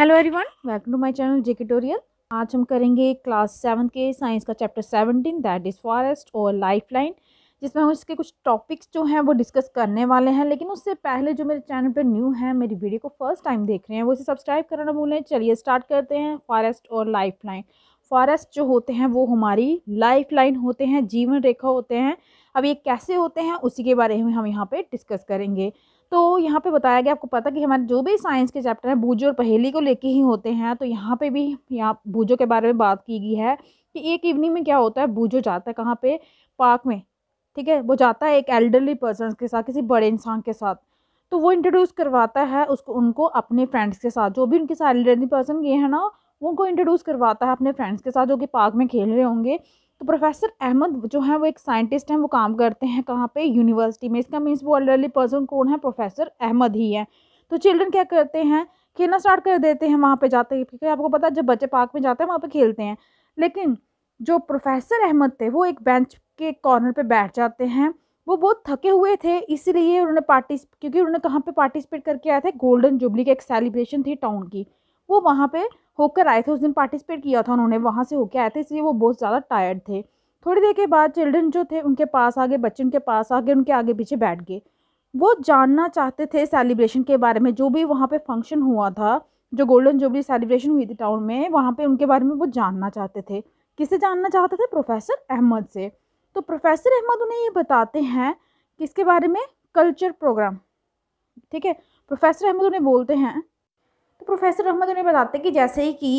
hello everyone welcome to my channel J tutorial आज हम करेंगे क्लास सेवन के साइंस का chapter seventeen that is forest और लाइफ लाइन जिसमें हम इसके कुछ टॉपिक्स जो हैं वो डिस्कस करने वाले हैं लेकिन उससे पहले जो मेरे चैनल पर न्यू है मेरी वीडियो को फर्स्ट टाइम देख रहे हैं वो इसे सब्सक्राइब करना भूलें चलिए स्टार्ट करते हैं फॉरेस्ट और लाइफ लाइन फॉरेस्ट जो होते हैं वो हमारी लाइफ लाइन होते हैं जीवन रेखा होते हैं अब ये कैसे होते हैं उसी के बारे में हम यहाँ पर डिस्कस करेंगे तो यहाँ पे बताया गया आपको पता कि हमारे जो भी साइंस के चैप्टर हैं बूझो और पहेली को लेके ही होते हैं तो यहाँ पे भी यहाँ बूझो के बारे में बात की गई है कि एक इवनिंग में क्या होता है बूझो जाता है कहाँ पे पार्क में ठीक है वो जाता है एक एल्डरली पर्सन के साथ किसी बड़े इंसान के साथ तो वो इंट्रोड्यूस करवाता है उसको उनको अपने फ्रेंड्स के साथ जो भी उनके साथ एल्डरली पर्सन ये है ना उनको इंट्रोड्यूस करवाता है अपने फ्रेंड्स के साथ जो कि पार्क में खेल रहे होंगे तो प्रोफेसर अहमद जो है वो एक साइंटिस्ट हैं वो काम करते हैं कहाँ पे यूनिवर्सिटी में इसका मीन्स वो ऑलरेडी पर्सन कौन है प्रोफेसर अहमद ही है तो चिल्ड्रन क्या करते हैं खेलना स्टार्ट कर देते हैं वहाँ पे जाते हैं क्योंकि आपको पता है जब बच्चे पार्क में जाते हैं वहाँ पे खेलते हैं लेकिन जो प्रोफेसर अहमद थे वो एक बेंच के कॉर्नर पे बैठ जाते हैं वो बहुत थके हुए थे इसीलिए उन्होंने पार्टिस क्योंकि उन्होंने कहाँ पे पार्टिसिपेट करके आए थे गोल्डन जुबली की एक सेलिब्रेशन थी टाउन की वो वहाँ पर होकर आए थे उस दिन पार्टिसिपेट किया था उन्होंने वहाँ से होकर आए थे इसलिए वो बहुत ज़्यादा टायर्ड थे थोड़ी देर के बाद चिल्ड्रन जो थे उनके पास आ गए बच्चे उनके पास आ गए उनके आगे पीछे बैठ गए वो जानना चाहते थे सेलिब्रेशन के बारे में जो भी वहाँ पे फंक्शन हुआ था जो गोल्डन जुबली सेलिब्रेशन हुई थी टाउन में वहाँ पे उनके बारे में वो जानना चाहते थे किसे जानना चाहते थे प्रोफेसर अहमद से तो प्रोफेसर अहमद उन्हें ये बताते हैं किसके बारे में कल्चर प्रोग्राम ठीक है प्रोफेसर अहमद उन्हें बोलते हैं तो प्रोफेसर अहमद उन्हें बताते कि जैसे ही कि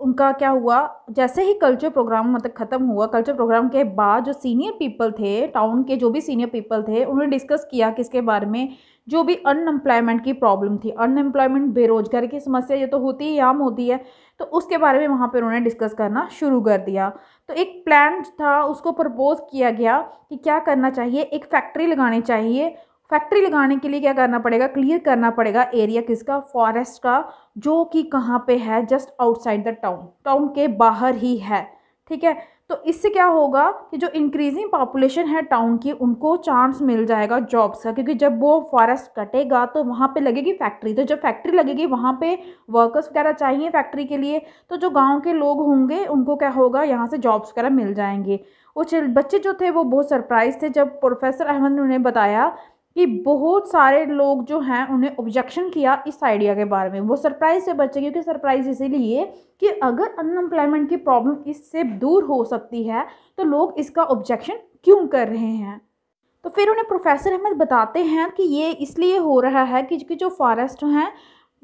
उनका क्या हुआ जैसे ही कल्चर प्रोग्राम मतलब ख़त्म हुआ कल्चर प्रोग्राम के बाद जो सीनियर पीपल थे टाउन के जो भी सीनियर पीपल थे उन्होंने डिस्कस किया कि इसके बारे में जो भी अनएम्प्लॉयमेंट की प्रॉब्लम थी अनएम्प्लॉयमेंट बेरोजगारी की समस्या ये तो होती ही आम होती है तो उसके बारे में वहाँ पर उन्होंने डिस्कस करना शुरू कर दिया तो एक प्लान था उसको प्रपोज किया गया कि क्या करना चाहिए एक फैक्ट्री लगानी चाहिए फैक्ट्री लगाने के लिए क्या करना पड़ेगा क्लियर करना पड़ेगा एरिया किसका फॉरेस्ट का जो कि कहाँ पे है just outside the town town के बाहर ही है ठीक है तो इससे क्या होगा कि जो इंक्रीजिंग पॉपुलेशन है टाउन की उनको चांस मिल जाएगा जॉब्स का क्योंकि जब वो फॉरेस्ट कटेगा तो वहाँ पे लगेगी फैक्ट्री तो जब फैक्ट्री लगेगी वहाँ पे वर्कर्स वगैरह चाहिए फैक्ट्री के लिए तो जो गांव के लोग होंगे उनको क्या होगा यहाँ से जॉब्स वगैरह मिल जाएंगे वो बच्चे जो थे वो बहुत सरप्राइज थे जब प्रोफेसर अहमद ने बताया कि बहुत सारे लोग जो हैं उन्हें ऑब्जेक्शन किया इस आइडिया के बारे में वो सरप्राइज से बचे क्योंकि सरप्राइज इसीलिए कि अगर अनएम्प्लॉयमेंट की प्रॉब्लम इससे दूर हो सकती है तो लोग इसका ऑब्जेक्शन क्यों कर रहे हैं तो फिर उन्हें प्रोफेसर अहमद बताते हैं कि ये इसलिए हो रहा है कि जो फॉरेस्ट हैं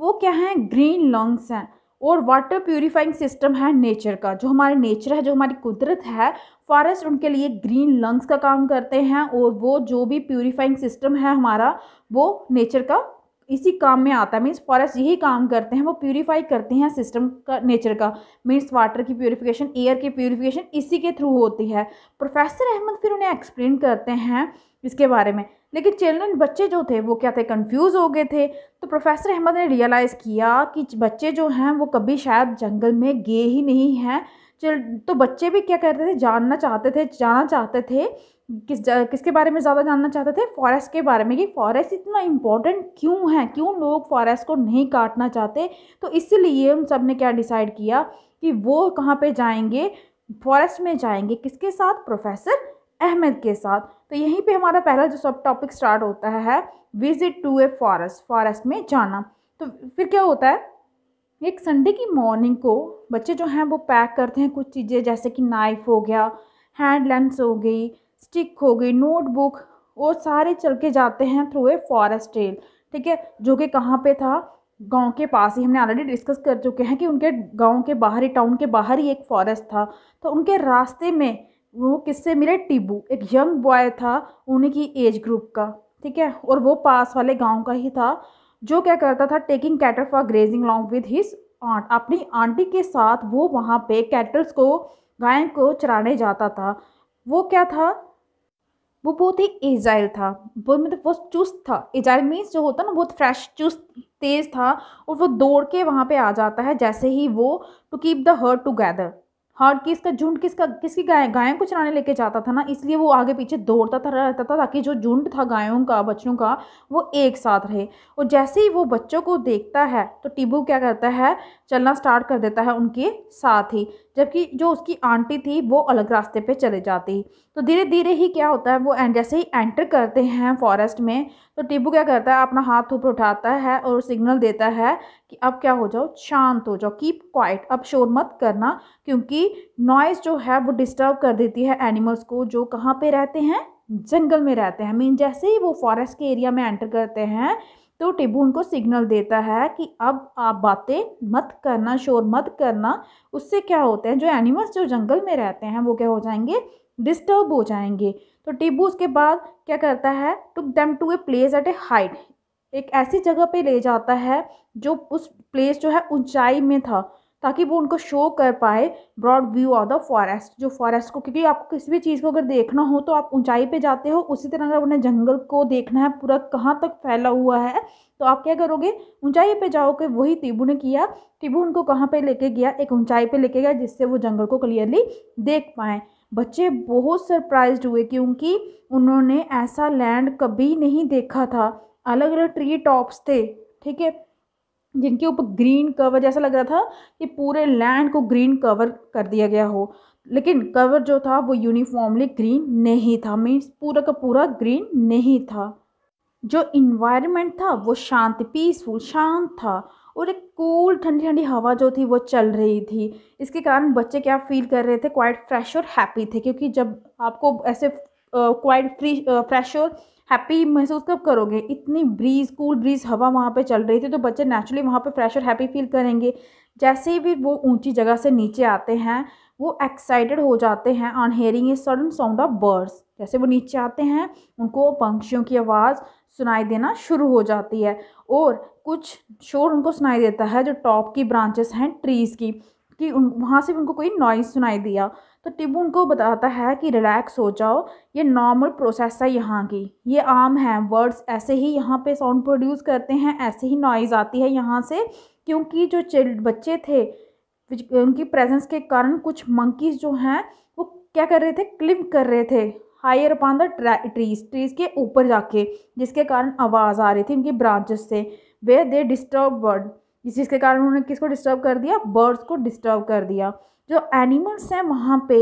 वो क्या हैं ग्रीन लंग्स हैं और वाटर प्योरीफाइंग सिस्टम है नेचर का जो हमारे नेचर है जो हमारी कुदरत है फॉरेस्ट उनके लिए ग्रीन लंग्स का काम करते हैं और वो जो भी प्योरीफाइंग सिस्टम है हमारा वो नेचर का इसी काम में आता है मीन्स फॉरेस्ट यही काम करते हैं वो प्योरीफाई करते हैं सिस्टम का नेचर का मीन्स वाटर की प्योरीफिकेशन एयर की प्योरीफिकेशन इसी के थ्रू होती है प्रोफेसर अहमद फिर उन्हें एक्सप्लेन करते हैं इसके बारे में लेकिन चिल्ड्रन बच्चे जो थे वो क्या थे कंफ्यूज हो गए थे तो प्रोफेसर अहमद ने रियलाइज़ किया कि बच्चे जो हैं वो कभी शायद जंगल में गए ही नहीं हैं चिल तो बच्चे भी क्या करते थे जानना चाहते थे जाना चाहते थे किस किसके बारे में ज़्यादा जानना चाहते थे फॉरेस्ट के बारे में कि फॉरेस्ट इतना इम्पोर्टेंट क्यों है क्यों लोग फॉरेस्ट को नहीं काटना चाहते तो इसलिए उन सब ने क्या डिसाइड किया कि वो कहाँ पे जाएंगे फॉरेस्ट में जाएंगे किसके साथ प्रोफेसर अहमद के साथ तो यहीं पे हमारा पहला जो सब टॉपिक स्टार्ट होता है visit to a forest forest में जाना तो फिर क्या होता है एक संडे की मॉर्निंग को बच्चे जो हैं वो पैक करते हैं कुछ चीज़ें जैसे कि नाइफ़ हो गया हैंड लेंस हो गई स्टिक हो गई नोटबुक वो सारे चल के जाते हैं थ्रू ए फॉरेस्ट ट्रेल ठीक है जो कि कहाँ पे था गांव के पास ही हमने ऑलरेडी डिस्कस कर चुके हैं कि उनके गांव के बाहर ही टाउन के बाहर ही एक फॉरेस्ट था तो उनके रास्ते में वो किससे मिले टिब्बू एक यंग बॉय था उन्हीं की एज ग्रुप का ठीक है और वो पास वाले गांव का ही था जो क्या करता था taking cattle for grazing along with his aunt अपनी आंटी के साथ वो वहाँ पे कैटल्स को गाय को चराने जाता था वो क्या था वो बहुत ही एजाइल था वो मतलब बहुत चुस्त था एजाइल मीन्स जो होता ना बहुत फ्रेश चुस्त तेज़ था और वो दौड़ के वहाँ पे आ जाता है जैसे ही वो to keep the herd together heart की इसका झुंड किसका किसकी गाय गायों को चराने लेके जाता था ना इसलिए वो आगे पीछे दौड़ता था रहता था ताकि जो झुंड था गायों का बच्चों का वो एक साथ रहे और जैसे ही वो बच्चों को देखता है तो टिबू क्या करता है चलना स्टार्ट कर देता है उनके साथ ही जबकि जो उसकी आंटी थी वो अलग रास्ते पे चले जाती तो धीरे धीरे ही क्या होता है वो जैसे ही एंटर करते हैं फॉरेस्ट में तो टिब्बू क्या करता है अपना हाथ ऊपर उठाता है और सिग्नल देता है कि अब क्या हो जाओ शांत हो जाओ कीप क्वाइट अब शोर मत करना क्योंकि नॉइज़ जो है वो डिस्टर्ब कर देती है एनिमल्स को जो कहाँ पर रहते हैं जंगल में रहते हैं मीन जैसे ही वो फॉरेस्ट के एरिया में एंटर करते हैं तो टिब्बू उनको सिग्नल देता है कि अब आप बातें मत करना शोर मत करना उससे क्या होता है जो एनिमल्स जो जंगल में रहते हैं वो क्या हो जाएंगे डिस्टर्ब हो जाएंगे तो टिब्बू उसके बाद क्या करता है took them to a place at a height एक ऐसी जगह पे ले जाता है जो उस प्लेस जो है ऊंचाई में था ताकि वो उनको शो कर पाए broad view of the forest जो फॉरेस्ट को क्योंकि आपको किसी भी चीज़ को अगर देखना हो तो आप ऊंचाई पे जाते हो उसी तरह अगर उन्हें जंगल को देखना है पूरा कहाँ तक फैला हुआ है तो आप क्या करोगे ऊंचाई पे जाओगे वही टिबू ने किया टिबू उनको कहाँ पे लेके गया एक ऊंचाई पे लेके गया जिससे वो जंगल को क्लियरली देख पाएँ बच्चे बहुत सरप्राइज हुए क्योंकि उन्होंने ऐसा लैंड कभी नहीं देखा था अलग अलग ट्री टॉप्स थे ठीक है जिनके ऊपर ग्रीन कवर जैसा लग रहा था कि पूरे लैंड को ग्रीन कवर कर दिया गया हो लेकिन कवर जो था वो यूनिफॉर्मली ग्रीन नहीं था मीन्स पूरा का पूरा ग्रीन नहीं था जो इन्वायरमेंट था वो शांत पीसफुल शांत था और एक कूल ठंडी ठंडी हवा जो थी वो चल रही थी इसके कारण बच्चे क्या फील कर रहे थे क्वाइट फ्रेश और हैप्पी थे क्योंकि जब आपको ऐसे क्वाइट फ्री फ्रेश और हैप्पी महसूस कब करोगे इतनी ब्रीज कूल ब्रीज हवा वहाँ पे चल रही थी तो बच्चे नेचुरली वहाँ पे फ्रेश और हैप्पी फील करेंगे जैसे भी वो ऊंची जगह से नीचे आते हैं वो एक्साइटेड हो जाते हैं on hearing a sudden sound of birds जैसे वो नीचे आते हैं उनको पंक्षियों की आवाज़ सुनाई देना शुरू हो जाती है और कुछ शोर उनको सुनाई देता है जो टॉप की ब्रांचेस हैं ट्रीज़ की कि उन वहाँ से भी उनको कोई नॉइज़ सुनाई दिया तो टिब्बू उनको बताता है कि रिलैक्स हो जाओ ये नॉर्मल प्रोसेस है यहाँ की ये आम है वर्ड्स ऐसे ही यहाँ पे साउंड प्रोड्यूस करते हैं ऐसे ही नॉइज़ आती है यहाँ से क्योंकि जो चिल्ड बच्चे थे उनकी प्रेजेंस के कारण कुछ मंकीज़ जो हैं वो क्या कर रहे थे क्लिप कर रहे थे higher upon the trees trees के ऊपर जाके जिसके कारण आवाज़ आ रही थी उनकी ब्रांचेस से वे दे डिस्टर्ब वर्ड इस चीज़ के कारण उन्होंने किसको डिस्टर्ब कर दिया बर्ड्स को डिस्टर्ब कर दिया जो एनिमल्स हैं वहाँ पे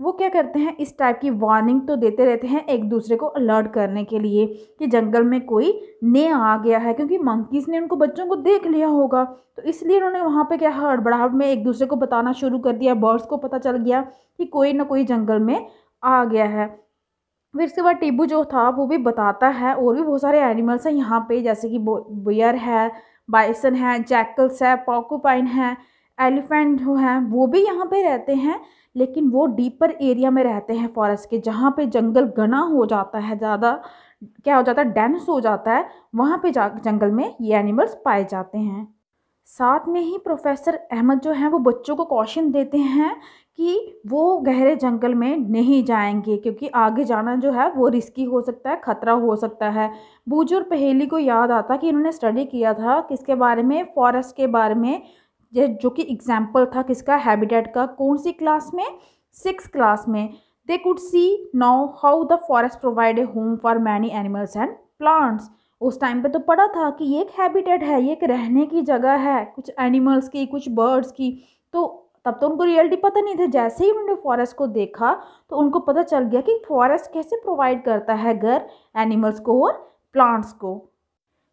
वो क्या करते हैं इस टाइप की वार्निंग तो देते रहते हैं एक दूसरे को अलर्ट करने के लिए कि जंगल में कोई ने आ गया है क्योंकि मंकीज़ ने उनको बच्चों को देख लिया होगा तो इसलिए उन्होंने वहाँ पे क्या हड़बड़ाहट में एक दूसरे को बताना शुरू कर दिया बर्ड्स को पता चल गया कि कोई ना कोई जंगल में आ गया है फिर इसके बाद टिब्बू जो था वो भी बताता है और भी बहुत सारे एनिमल्स हैं यहाँ पे जैसे कि बियर है बाइसन है जैकल्स है पॉकोपाइन है एलिफेंट जो हैं वो भी यहाँ पे रहते हैं लेकिन वो डीपर एरिया में रहते हैं फॉरेस्ट के जहाँ पे जंगल घना हो जाता है ज़्यादा क्या हो जाता है डेंस हो जाता है वहाँ पे जा जंगल में ये एनिमल्स पाए जाते हैं साथ में ही प्रोफेसर अहमद जो हैं वो बच्चों को कॉशन देते हैं कि वो गहरे जंगल में नहीं जाएंगे क्योंकि आगे जाना जो है वो रिस्की हो सकता है ख़तरा हो सकता है बुजुर्ग और पहेली को याद आता कि इन्होंने स्टडी किया था किसके बारे में फॉरेस्ट के बारे में जो कि एग्जाम्पल था किसका हैबिटेट का कौन सी क्लास में सिक्स क्लास में they could see now how the forest provide a home for many animals and plants उस टाइम पे तो पढ़ा था कि ये एक हैबिटेट है ये एक रहने की जगह है कुछ एनिमल्स की कुछ बर्ड्स की तो तब तो उनको रियलिटी पता नहीं था जैसे ही उन्होंने फॉरेस्ट को देखा तो उनको पता चल गया कि फॉरेस्ट कैसे प्रोवाइड करता है घर एनिमल्स को और प्लांट्स को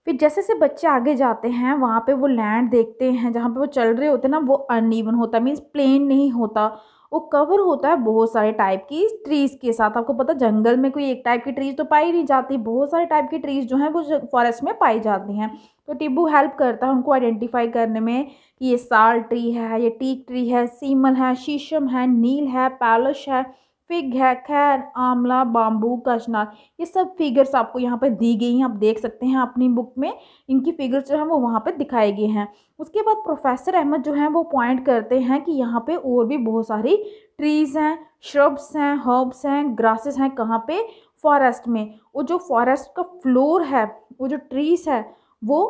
फिर जैसे जैसे बच्चे आगे जाते हैं वहाँ पे वो लैंड देखते हैं जहाँ पे वो चल रहे होते हैं ना वो अनइवन होता मीन्स प्लेन नहीं होता वो कवर होता है बहुत सारे टाइप की ट्रीज़ के साथ आपको पता जंगल में कोई एक टाइप की ट्रीज़ तो पाई नहीं जाती बहुत सारे टाइप की ट्रीज़ जो हैं वो फॉरेस्ट में पाई जाती हैं तो टिब्बू हेल्प करता है उनको आइडेंटिफाई करने में कि ये साल ट्री है ये टीक ट्री है सीमल है शीशम है नील है पैलश है फिग है खैर आमला बाम्बू कशनार ये सब फिगर्स आपको यहाँ पर दी गई हैं आप देख सकते हैं अपनी बुक में इनकी फिगर्स जो हैं वो वहाँ पर दिखाई गई हैं उसके बाद प्रोफेसर अहमद जो हैं वो पॉइंट करते हैं कि यहाँ पे और भी बहुत सारी ट्रीज़ हैं श्रब्स हैं हर्ब्स हैं ग्रासेस हैं कहाँ पे फॉरेस्ट में वो जो फॉरेस्ट का फ्लोर है वो जो ट्रीज़ है वो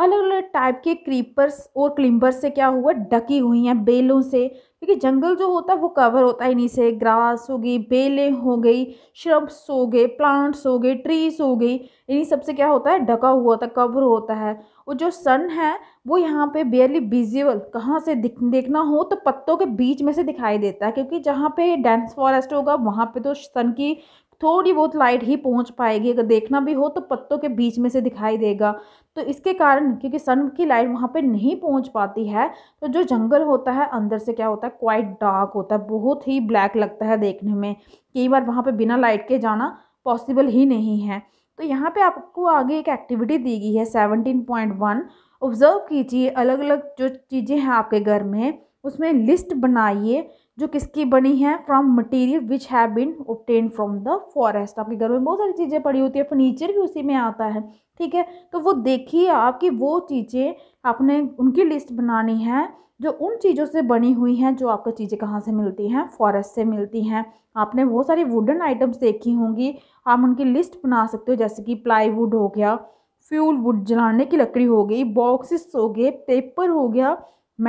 अलग अलग टाइप के क्रीपर्स और क्लिम्बर्स से क्या हुआ ढकी हुई हैं बेलों से क्योंकि जंगल जो होता है वो कवर होता है इन्हीं से ग्रास हो गई बेलें हो गई श्रब्स हो गए प्लांट्स हो गए ट्रीज हो गई इन्हीं सब से क्या होता है ढका हुआ होता है कवर होता है और जो सन है वो यहाँ पे बेयरली विजिबल कहाँ से दिख देखना हो तो पत्तों के बीच में से दिखाई देता है क्योंकि जहाँ पे डेंस फॉरेस्ट होगा वहाँ पे तो सन की थोड़ी बहुत लाइट ही पहुंच पाएगी अगर देखना भी हो तो पत्तों के बीच में से दिखाई देगा तो इसके कारण क्योंकि सन की लाइट वहाँ पे नहीं पहुंच पाती है तो जो जंगल होता है अंदर से क्या होता है क्वाइट डार्क होता है बहुत ही ब्लैक लगता है देखने में कई बार वहाँ पर बिना लाइट के जाना पॉसिबल ही नहीं है तो यहाँ पे आपको आगे एक एक्टिविटी दी गई है सेवनटीन पॉइंट वन ऑब्ज़र्व कीजिए अलग अलग जो चीज़ें हैं आपके घर में उसमें लिस्ट बनाइए जो किसकी बनी है from material which have been obtained from the forest आपके घर में बहुत सारी चीज़ें पड़ी होती है फर्नीचर भी उसी में आता है ठीक है तो वो देखिए आपकी वो चीज़ें आपने उनकी लिस्ट बनानी है जो उन चीज़ों से बनी हुई हैं जो आपको चीज़ें कहाँ से मिलती हैं फॉरेस्ट से मिलती हैं आपने बहुत सारी वुडन आइटम्स देखी होंगी आप उनकी लिस्ट बना सकते हो जैसे कि प्लाईवुड हो गया फ्यूल वुड जलाने की लकड़ी हो गई बॉक्सेस हो गए पेपर हो गया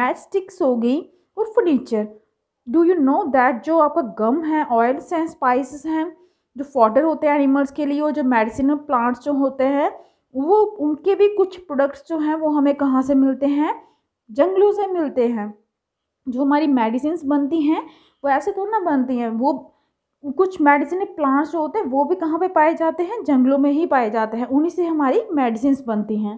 मैच स्टिक्स हो गई और furniture do you know that जो आपका गम है ऑयल्स हैं स्पाइसेस हैं जो फॉडर होते हैं एनिमल्स के लिए और जो मेडिसिनल प्लांट्स जो होते हैं वो उनके भी कुछ प्रोडक्ट्स जो हैं वो हमें कहाँ से मिलते हैं जंगलों से मिलते हैं जो हमारी मेडिसिन बनती हैं वो ऐसे थोड़ी ना बनती हैं वो कुछ मेडिसिन प्लांट्स जो होते हैं वो भी कहाँ पे पाए जाते हैं जंगलों में ही पाए जाते हैं उन्हीं से हमारी मेडिसिन बनती हैं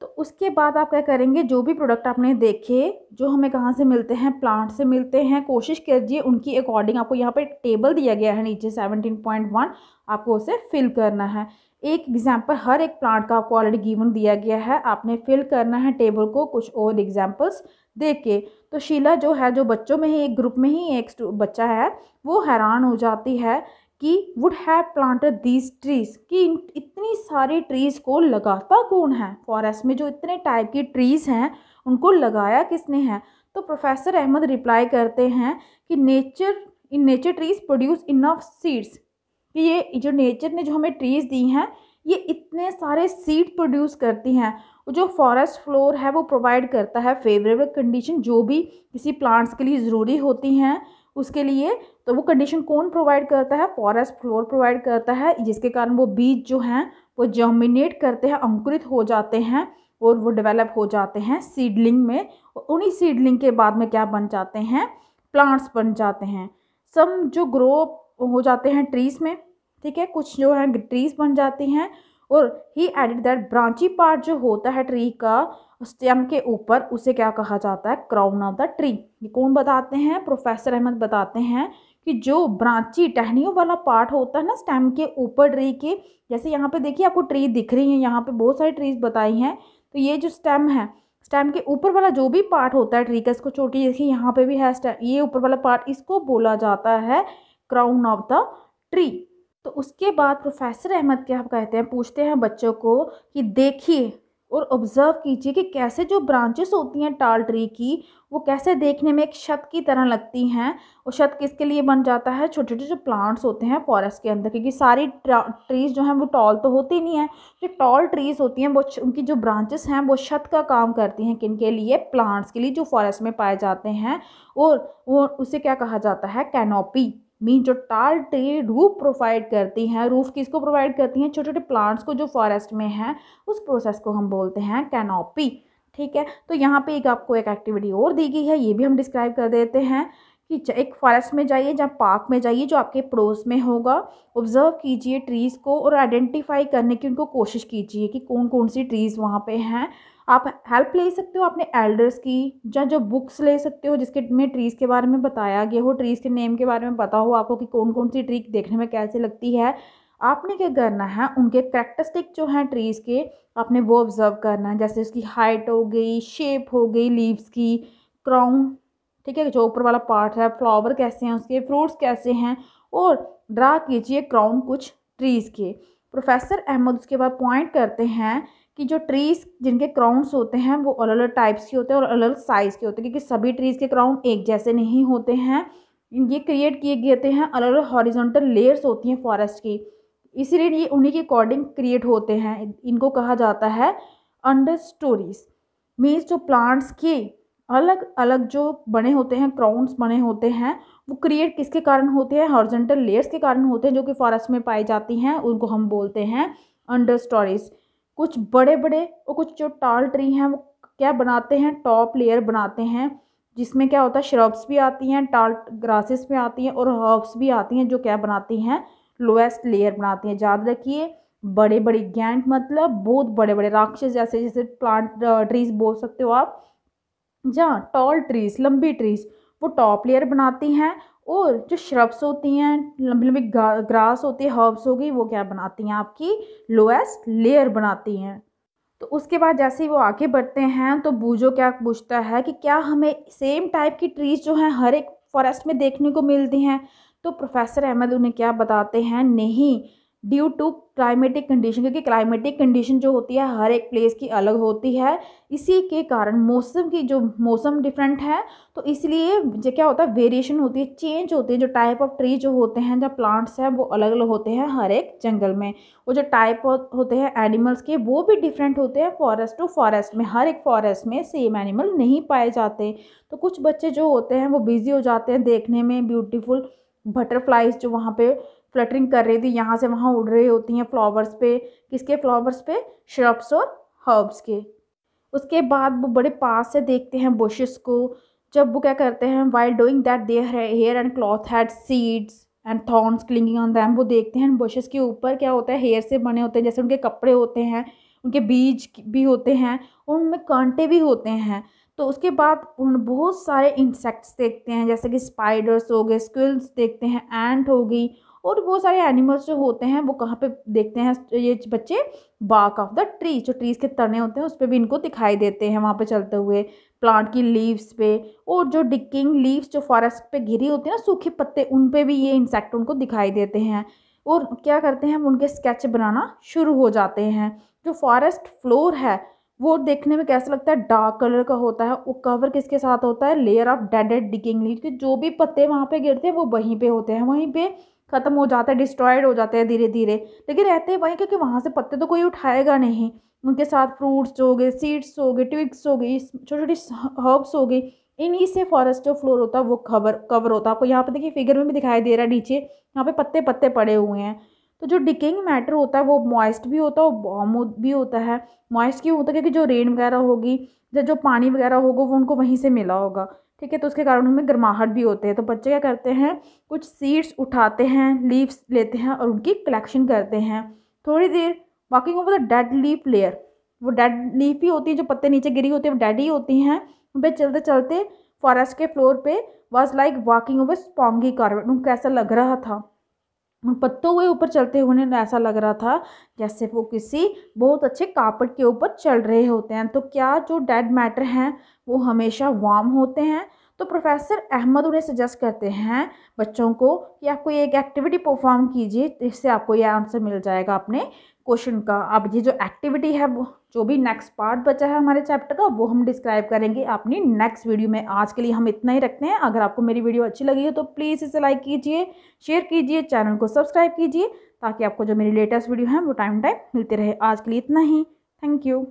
तो उसके बाद आप क्या करेंगे जो भी प्रोडक्ट आपने देखे जो हमें कहाँ से मिलते हैं प्लांट से मिलते हैं कोशिश कीजिए उनकी अकॉर्डिंग आपको यहाँ पर टेबल दिया गया है नीचे सेवनटीन पॉइंट वन आपको उसे फिल करना है एक एग्जाम्पल हर एक प्लांट का आपको ऑलरेडी गिवन दिया गया है आपने फिल करना है टेबल को कुछ और एग्जाम्पल्स दे के तो शीला जो है जो बच्चों में ही एक ग्रुप में ही एक बच्चा है वो हैरान हो जाती है कि would have planted these trees कि इतनी सारी ट्रीज़ को लगाता कौन है फॉरेस्ट में जो इतने टाइप की ट्रीज़ हैं उनको लगाया किसने है तो प्रोफेसर अहमद रिप्लाई करते हैं कि nature in nature trees produce enough seeds कि ये जो नेचर ने जो हमें ट्रीज़ दी हैं ये इतने सारे सीड प्रोड्यूस करती हैं जो फॉरेस्ट फ्लोर है वो प्रोवाइड करता है फेवरेबल कंडीशन जो भी किसी प्लांट्स के लिए ज़रूरी होती हैं उसके लिए तो वो कंडीशन कौन प्रोवाइड करता है फॉरेस्ट फ्लोर प्रोवाइड करता है जिसके कारण वो बीज जो हैं वो जर्मिनेट करते हैं अंकुरित हो जाते हैं और वो डेवलप हो जाते हैं सीडलिंग में उन्हीं सीडलिंग के बाद में क्या बन जाते हैं प्लांट्स बन जाते हैं सम जो ग्रो हो जाते हैं ट्रीज़ में ठीक है कुछ जो है ट्रीज़ बन जाती हैं और he added that branchy part जो होता है ट्री का स्टेम के ऊपर उसे क्या कहा जाता है क्राउन ऑफ द ट्री ये कौन बताते हैं प्रोफेसर अहमद बताते हैं कि जो ब्रांची टहनियों वाला पार्ट होता है ना स्टेम के ऊपर ट्री के जैसे यहाँ पे देखिए आपको ट्री दिख रही है यहाँ पे बहुत सारी ट्रीज बताई हैं तो ये जो स्टेम है स्टेम के ऊपर वाला जो भी पार्ट होता है ट्री का इसको छोड़ के देखिए यहाँ पे भी है स्टेम ये ऊपर वाला पार्ट इसको बोला जाता है क्राउन ऑफ द ट्री तो उसके बाद प्रोफेसर अहमद क्या कहते हैं पूछते हैं बच्चों को कि देखिए और ऑब्ज़र्व कीजिए कि कैसे जो ब्रांचेस होती हैं टाल ट्री की वो कैसे देखने में एक छत की तरह लगती हैं और छत किसके लिए बन जाता है छोटे छोटे जो प्लांट्स होते हैं फॉरेस्ट के अंदर क्योंकि सारी ट्रीज़ जो हैं वो टॉल तो होती नहीं है जो टॉल ट्रीज़ होती हैं वो उनकी जो ब्रांचेस हैं वो छत का काम करती हैं किन के लिए प्लांट्स के लिए जो फॉरेस्ट में पाए जाते हैं और वो उसे क्या कहा जाता है कैनोपी मीन जो ट्री रूफ प्रोवाइड करती हैं रूफ किसको प्रोवाइड करती हैं छोटे छोटे प्लांट्स को जो फॉरेस्ट में हैं उस प्रोसेस को हम बोलते हैं कैनोपी ठीक है तो यहाँ पे एक आपको एक एक्टिविटी और दी गई है ये भी हम डिस्क्राइब कर देते हैं कि एक फॉरेस्ट में जाइए जहाँ पार्क में जाइए जो आपके पड़ोस में होगा ऑब्ज़र्व कीजिए ट्रीज़ को और आइडेंटिफाई करने की उनको कोशिश कीजिए कि कौन कौन सी ट्रीज़ वहाँ पे हैं आप हेल्प ले सकते हो अपने एल्डर्स की या जो बुक्स ले सकते हो जिसके में ट्रीज़ के बारे में बताया गया हो ट्रीज़ के नेम के बारे में पता हो आपको कि कौन कौन सी ट्री देखने में कैसे लगती है आपने क्या करना है उनके करेक्टरिस्टिक जो हैं ट्रीज़ के आपने वो ऑब्ज़र्व करना है जैसे उसकी हाइट हो गई शेप हो गई लीव्स की क्राउन ठीक है जो ऊपर वाला पार्ट है फ्लावर कैसे हैं उसके फ्रूट्स कैसे हैं और ड्रा कीजिए क्राउन कुछ ट्रीज़ के प्रोफेसर अहमद उसके बाद पॉइंट करते हैं कि जो ट्रीज़ जिनके क्राउन्स होते हैं वो अलग अलग टाइप्स के होते हैं और अलग अलग साइज़ के होते हैं क्योंकि सभी ट्रीज़ के क्राउन एक जैसे नहीं होते हैं ये क्रिएट किए गए हैं अलग अलग हॉरिजॉन्टल लेयर्स होती हैं फॉरेस्ट की इसीलिए ये उन्हीं के अकॉर्डिंग क्रिएट होते हैं इनको कहा जाता है अंडर स्टोरीज मीन्स जो प्लांट्स की अलग अलग जो बने होते हैं क्राउन्स बने होते हैं वो क्रिएट किसके कारण होते हैं हॉर्जेंटल लेयर्स के कारण होते हैं जो कि फॉरेस्ट में पाई जाती हैं उनको हम बोलते हैं अंडर स्टोरीज कुछ बड़े बड़े और कुछ जो टाल ट्री हैं वो क्या बनाते हैं टॉप लेयर बनाते हैं जिसमें क्या होता है श्रब्स भी आती हैं टाल ग्रासेस भी आती हैं और हर्ब्स भी आती हैं जो क्या बनाती हैं लोएस्ट लेयर बनाती हैं याद रखिए बड़े बड़े गैंट मतलब बहुत बड़े बड़े राक्षस जैसे जैसे प्लांट ट्रीज बोल सकते हो आप जहाँ टॉल ट्रीज़ लंबी ट्रीज़ वो टॉप लेयर बनाती हैं और जो श्रब्स होती हैं लंबी लंबी ग्रास होती है हर्ब्स होगी वो क्या बनाती हैं आपकी लोएस्ट लेयर बनाती हैं तो उसके बाद जैसे ही वो आगे बढ़ते हैं तो बूजो क्या पूछता है कि क्या हमें सेम टाइप की ट्रीज जो हैं हर एक फॉरेस्ट में देखने को मिलती हैं तो प्रोफेसर अहमद उन्हें क्या बताते हैं नहीं ड्यू टू क्लाइमेटिक कंडीशन क्योंकि क्लाइमेटिक कंडीशन जो होती है हर एक प्लेस की अलग होती है इसी के कारण मौसम की जो मौसम डिफरेंट है तो इसलिए जो क्या होता है वेरिएशन होती है चेंज होती है जो टाइप ऑफ ट्री जो होते हैं जो प्लांट्स हैं वो अलग अलग होते हैं हर एक जंगल में वो जो टाइप होते हैं एनिमल्स के वो भी डिफरेंट होते हैं फॉरेस्ट टू फॉरेस्ट में हर एक फॉरेस्ट में सेम एनिमल नहीं पाए जाते तो कुछ बच्चे जो होते हैं वो बिज़ी हो जाते हैं देखने में ब्यूटीफुल बटरफ्लाइज जो वहाँ पे फ्लटरिंग कर रही थी यहाँ से वहाँ उड़ रही होती हैं फ्लावर्स पे किसके फ्लावर्स पे श्रब्स और हर्ब्स के उसके बाद वो बड़े पास से देखते हैं बुशेस को जब वो क्या करते हैं while doing that their hair and cloth had seeds and thorns clinging on them वो देखते हैं बुशेस के ऊपर क्या होता है हेयर से बने होते हैं जैसे उनके कपड़े होते हैं उनके बीज भी होते हैं और उनमें कांटे भी होते हैं तो उसके बाद उन बहुत सारे इंसेक्ट्स देखते हैं जैसे कि स्पाइडर्स हो गए स्क्विल्स देखते हैं एंट हो गई और वो सारे एनिमल्स जो होते हैं वो कहाँ पे देखते हैं ये बच्चे बाक ऑफ द ट्री जो ट्रीज़ के तने होते हैं उस पर भी इनको दिखाई देते हैं वहाँ पे चलते हुए प्लांट की लीव्स पे और जो डिकिंग लीव्स जो फॉरेस्ट पे घिरी होती है ना सूखे पत्ते उन पे भी ये इंसेक्ट उनको दिखाई देते हैं और क्या करते हैं हम उनके स्केच बनाना शुरू हो जाते हैं जो फॉरेस्ट फ्लोर है वो देखने में कैसा लगता है डार्क कलर का होता है वो कवर किसके साथ होता है layer of dead digging leave के जो भी पत्ते वहाँ पे गिरते हैं वो वहीं पे होते हैं वहीं पे ख़त्म हो जाता है डिस्ट्रॉयड हो जाता है धीरे धीरे लेकिन रहते वहीं क्योंकि वहाँ से पत्ते तो कोई उठाएगा नहीं उनके साथ फ्रूट्स हो गए सीड्स हो गए ट्विग्स हो गई छोटी छोटी हर्ब्स हो गई इन्हीं से फॉरेस्ट जो फ्लोर होता है वो कवर कवर होता है आपको यहाँ पर देखिए फिगर में भी दिखाई दे रहा है नीचे यहाँ पे पत्ते पत्ते पड़े हुए हैं तो जो डिकिंग मैटर होता है वो मॉइस्ट भी होता है और बॉम भी होता है मॉइस्ट क्यों होता है क्योंकि जो रेन वगैरह होगी या जो पानी वगैरह होगा वो उनको वहीं से मिला होगा ठीक है तो उसके कारण उनमें गर्माहट भी होते हैं तो बच्चे क्या करते हैं कुछ सीड्स उठाते हैं लीव्स लेते हैं और उनकी कलेक्शन करते हैं थोड़ी देर walking over the dead leaf layer वो डेड लीफ ही होती है जो पत्ते नीचे गिरी होती है वो डेड ही होती हैं उन पर चलते चलते फॉरेस्ट के फ्लोर पे was like walking over spongy carpet उनको ऐसा लग रहा था उन पत्तों के ऊपर चलते हुए उन्हें ऐसा लग रहा था जैसे वो किसी बहुत अच्छे कार्पेट के ऊपर चल रहे होते हैं तो क्या जो डेड मैटर हैं वो हमेशा वार्म होते हैं तो प्रोफेसर अहमद उन्हें सजेस्ट करते हैं बच्चों को कि आपको ये एक एक्टिविटी परफॉर्म कीजिए जिससे आपको ये आंसर मिल जाएगा अपने क्वेश्चन का अब ये जो एक्टिविटी है वो जो भी नेक्स्ट पार्ट बचा है हमारे चैप्टर का वो हम डिस्क्राइब करेंगे अपनी नेक्स्ट वीडियो में आज के लिए हम इतना ही रखते हैं अगर आपको मेरी वीडियो अच्छी लगी हो तो प्लीज़ इसे लाइक कीजिए शेयर कीजिए चैनल को सब्सक्राइब कीजिए ताकि आपको जो मेरी लेटेस्ट वीडियो है वो टाइम टाइम मिलते रहे आज के लिए इतना ही थैंक यू